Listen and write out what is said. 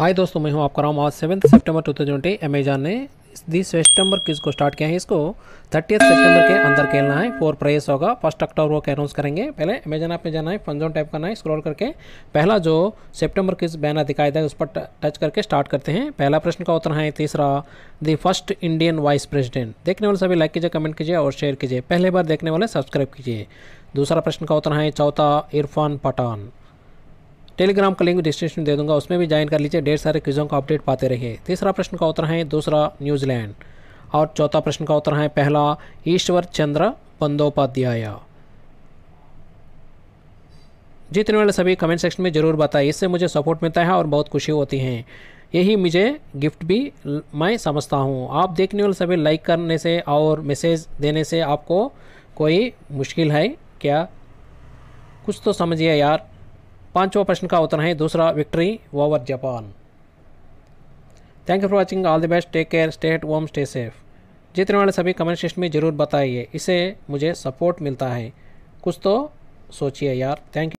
हाय दोस्तों मैं हूं आपका राम आज सेवन सितंबर ट्वेंटी अमेजॉन ने दिस सितंबर किस को स्टार्ट किया है इसको थर्टीथ सितंबर के अंदर खेलना है फोर प्राइस होगा फर्स्ट अक्टूबर को अनाउंस करेंगे पहले अमेजन ऐप में जाना है फनजोन टाइप करना है स्क्रॉल करके पहला जो सितंबर किस बैनर दिखाई देगा उस पर टच करके स्टार्ट करते हैं पहला प्रश्न का उत्तर है तीसरा the first Indian vice president देखने वाले सभी लाइक कीजिए कमेंट कीजिए और शेयर कीजिए पहले बार देखने वाले सब्सक्राइब कीजिए दूसरा प्रश्न का उत्तर है चौथा इरफान पठान टेलीग्राम का लिंक डिस्क्रिप्शन दे दूंगा उसमें भी ज्वाइन कर लीजिए ढेर सारे क्विज़ों का अपडेट पाते रहिए तीसरा प्रश्न का उत्तर है दूसरा न्यूजीलैंड और चौथा प्रश्न का उत्तर है पहला ईश्वर चंद्र बंदोपाध्याय जीतने वाले सभी कमेंट सेक्शन में ज़रूर बताएं इससे मुझे सपोर्ट मिलता है और बहुत खुशी होती है यही मुझे गिफ्ट भी मैं समझता हूँ आप देखने वाले सभी लाइक करने से और मैसेज देने से आपको कोई मुश्किल है क्या कुछ तो समझिए यार पांचवा प्रश्न का उत्तर है दूसरा victory over Japan thank you for watching all the best take care stay at home stay safe जीतने वाले सभी कमेंट सेक्शन में ज़रूर बताइए इसे मुझे सपोर्ट मिलता है कुछ तो सोचिए यार थैंक यू